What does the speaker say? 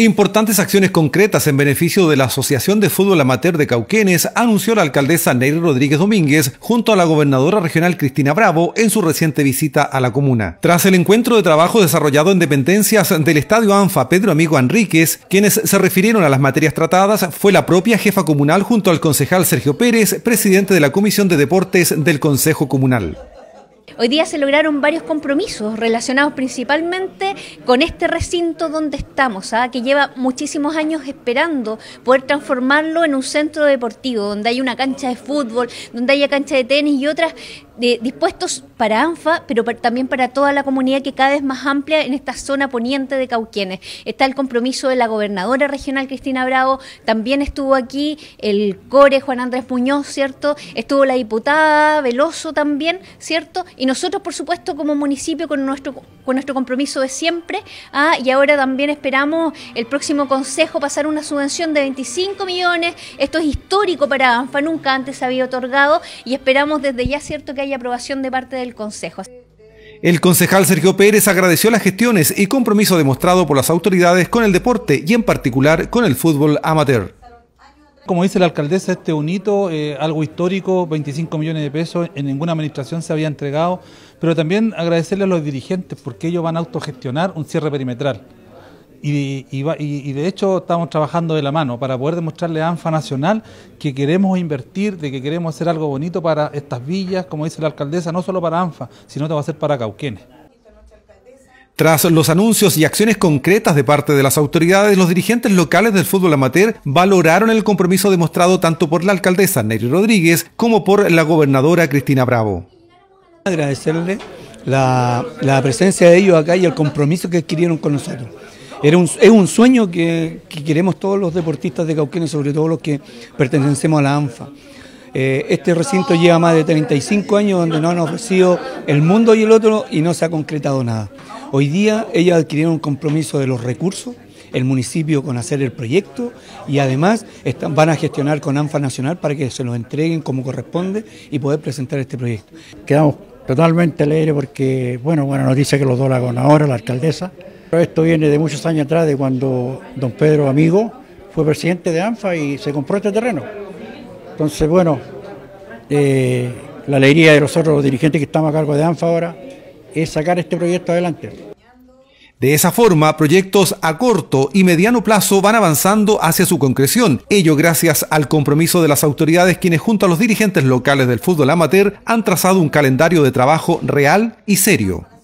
Importantes acciones concretas en beneficio de la Asociación de Fútbol Amateur de Cauquenes anunció la alcaldesa Ney Rodríguez Domínguez junto a la gobernadora regional Cristina Bravo en su reciente visita a la comuna. Tras el encuentro de trabajo desarrollado en dependencias del Estadio ANFA Pedro Amigo Enríquez, quienes se refirieron a las materias tratadas fue la propia jefa comunal junto al concejal Sergio Pérez, presidente de la Comisión de Deportes del Consejo Comunal. Hoy día se lograron varios compromisos relacionados principalmente con este recinto donde estamos, ¿ah? que lleva muchísimos años esperando poder transformarlo en un centro deportivo, donde hay una cancha de fútbol, donde haya cancha de tenis y otras eh, dispuestos para ANFA, pero también para toda la comunidad que cada vez más amplia en esta zona poniente de Cauquienes. Está el compromiso de la gobernadora regional Cristina Bravo, también estuvo aquí el core Juan Andrés Muñoz, ¿cierto? Estuvo la diputada Veloso también, ¿cierto? Y nosotros, por supuesto, como municipio, con nuestro, con nuestro compromiso de siempre, ¿ah? y ahora también esperamos el próximo consejo pasar una subvención de 25 millones. Esto es histórico para ANFA, nunca antes se había otorgado y esperamos desde ya, cierto, que haya aprobación de parte del consejo. El concejal Sergio Pérez agradeció las gestiones y compromiso demostrado por las autoridades con el deporte y en particular con el fútbol amateur. Como dice la alcaldesa, este unito, eh, algo histórico, 25 millones de pesos, en ninguna administración se había entregado, pero también agradecerle a los dirigentes porque ellos van a autogestionar un cierre perimetral. Y, de hecho estamos trabajando de la mano para poder demostrarle a ANFA Nacional que queremos invertir, de que queremos hacer algo bonito para estas villas, como dice la alcaldesa, no solo para ANFA, sino que va a ser para Cauquenes. Tras los anuncios y acciones concretas de parte de las autoridades, los dirigentes locales del fútbol amateur valoraron el compromiso demostrado tanto por la alcaldesa Neri Rodríguez como por la gobernadora Cristina Bravo. Agradecerle la, la presencia de ellos acá y el compromiso que adquirieron con nosotros. es un sueño que, queremos todos los deportistas de Cauquenes, sobre todo los que pertenecemos a la ANFA. Eh, este recinto lleva más de 35 años donde no han ofrecido el mundo y el otro y no se ha concretado nada. Hoy día ellos adquirieron un compromiso de los recursos, el municipio con hacer el proyecto y además van a gestionar con ANFA Nacional para que se los entreguen como corresponde y poder presentar este proyecto. Quedamos totalmente alegres porque, bueno, nos noticia que los dos la ahora, la alcaldesa. Esto viene de muchos años atrás, de cuando don Pedro Amigo fue presidente de ANFA y se compró este terreno. Entonces, bueno, eh, la alegría de nosotros los dirigentes que estamos a cargo de ANFA ahora, es sacar este proyecto adelante. De esa forma, proyectos a corto y mediano plazo van avanzando hacia su concreción, ello gracias al compromiso de las autoridades quienes junto a los dirigentes locales del fútbol amateur han trazado un calendario de trabajo real y serio.